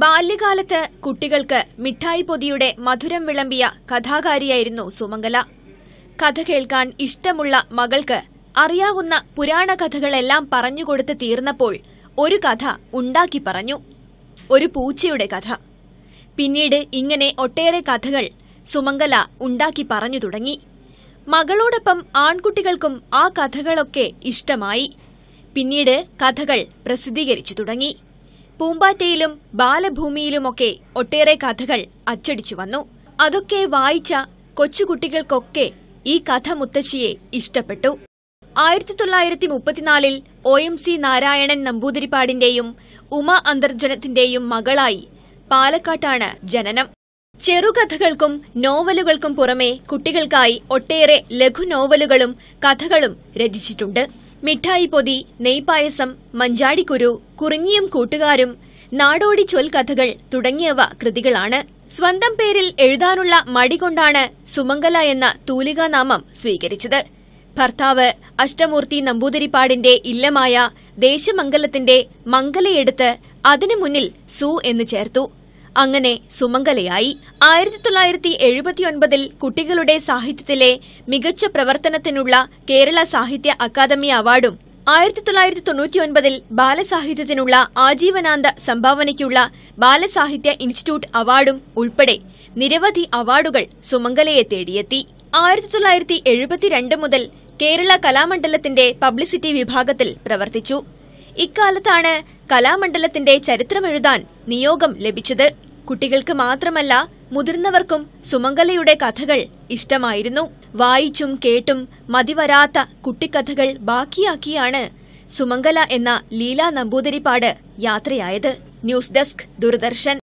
ബാല്യകാലത്ത് കുട്ടികൾക്ക് മിഠായി പൊതിയുടെ മധുരം വിളമ്പിയ കഥാകാരിയായിരുന്നു സുമംഗല കഥ കേൾക്കാൻ ഇഷ്ടമുള്ള മകൾക്ക് അറിയാവുന്ന പുരാണ കഥകളെല്ലാം പറഞ്ഞുകൊടുത്ത് തീർന്നപ്പോൾ ഒരു കഥ ഉണ്ടാക്കി പറഞ്ഞു ഒരു പൂച്ചയുടെ കഥ പിന്നീട് ഇങ്ങനെ ഒട്ടേറെ കഥകൾ സുമംഗല ഉണ്ടാക്കി പറഞ്ഞു തുടങ്ങി മകളോടൊപ്പം ആൺകുട്ടികൾക്കും ആ കഥകളൊക്കെ ഇഷ്ടമായി പിന്നീട് കഥകൾ പ്രസിദ്ധീകരിച്ചു തുടങ്ങി പൂമ്പാറ്റയിലും ബാലഭൂമിയിലുമൊക്കെ ഒട്ടേറെ കഥകൾ അച്ചടിച്ചു വന്നു അതൊക്കെ വായിച്ച കൊച്ചുകുട്ടികൾക്കൊക്കെ ഈ കഥ മുത്തശ്ശിയെ ഇഷ്ടപ്പെട്ടു ആയിരത്തി തൊള്ളായിരത്തി മുപ്പത്തിനാലിൽ ഒ എം സി നാരായണൻ നമ്പൂതിരിപ്പാടിന്റെയും ഉമ അന്തർജനത്തിന്റെയും മകളായി പാലക്കാട്ടാണ് ജനനം ചെറുകഥകൾക്കും നോവലുകൾക്കും പുറമെ കുട്ടികൾക്കായി ഒട്ടേറെ ലഘുനോവലുകളും കഥകളും രചിച്ചിട്ടുണ്ട് മിഠായി പൊതി നെയ്പായസം മഞ്ചാടിക്കുരു കുറിഞ്ഞിയും കൂട്ടുകാരും നാടോടി ചൊൽകഥകൾ തുടങ്ങിയവ കൃതികളാണ് സ്വന്തം പേരിൽ എഴുതാനുള്ള മടി കൊണ്ടാണ് സുമംഗല എന്ന തൂലികാനാമം സ്വീകരിച്ചത് ഭർത്താവ് അഷ്ടമൂർത്തി നമ്പൂതിരിപ്പാടിന്റെ ഇല്ലമായ ദേശമംഗലത്തിന്റെ മംഗലയെടുത്ത് അതിനു മുന്നിൽ സു എന്ന് ചേർത്തു അങ്ങനെ സുമംഗലയായി ആയിരത്തി തൊള്ളായിരത്തി എഴുപത്തിയൊൻപതിൽ കുട്ടികളുടെ സാഹിത്യത്തിലെ മികച്ച പ്രവർത്തനത്തിനുള്ള കേരള സാഹിത്യ അക്കാദമി അവാർഡും ആയിരത്തി തൊള്ളായിരത്തി തൊണ്ണൂറ്റിയൊൻപതിൽ ബാലസാഹിത്യത്തിനുള്ള ആജീവനാന്ത സംഭാവനയ്ക്കുള്ള ബാലസാഹിത്യ ഇൻസ്റ്റിറ്റ്യൂട്ട് അവാർഡും ഉൾപ്പെടെ നിരവധി അവാർഡുകൾ സുമംഗലയെ തേടിയെത്തി ആയിരത്തി തൊള്ളായിരത്തി എഴുപത്തിരണ്ട് മുതൽ കേരള കലാമണ്ഡലത്തിന്റെ പബ്ലിസിറ്റി വിഭാഗത്തിൽ പ്രവർത്തിച്ചു ഇക്കാലത്താണ് കലാമണ്ഡലത്തിന്റെ ചരിത്രമെഴുതാൻ നിയോഗം ലഭിച്ചത് കുട്ടികൾക്ക് മാത്രമല്ല മുതിർന്നവർക്കും സുമംഗലയുടെ കഥകൾ ഇഷ്ടമായിരുന്നു വായിച്ചും കേട്ടും മതിവരാത്ത കുട്ടിക്കഥകൾ ബാക്കിയാക്കിയാണ് സുമംഗല എന്ന ലീലാ നമ്പൂതിരിപ്പാട് യാത്രയായത് ന്യൂസ് ഡെസ്ക് ദൂരദർശൻ